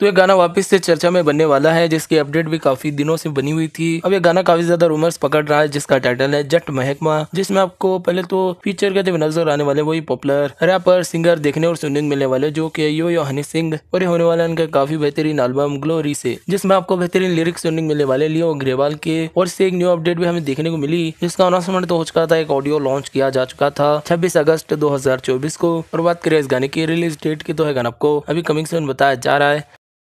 तो ये गाना वापस से चर्चा में बनने वाला है जिसकी अपडेट भी काफी दिनों से बनी हुई थी अब ये गाना काफी ज्यादा रूमर्स पकड़ रहा है जिसका टाइटल है जट महकमा जिसमें आपको पहले तो फीचर के जब नजर आने वाले वही पॉपुलर रैपर सिंगर देखने और सुनने मिलने वाले जो की यो यो हनी सिंह और ये होने वाला इनका काफी बेहतरीन एल्बम ग्लोरी से जिसमें आपको बेहतरीन लिरिक्स सुनने मिलने वाले लियो अग्रेवाल के और से एक न्यू अपडेट भी हमें देखने को मिली जिसका अनाउंसमेंट तो हो चुका था एक ऑडियो लॉन्च किया जा चुका था छब्बीस अगस्त दो को और बात करें इस गाने की रिलीज डेट की तो है गाना आपको अभी कमिंग सून बताया जा रहा है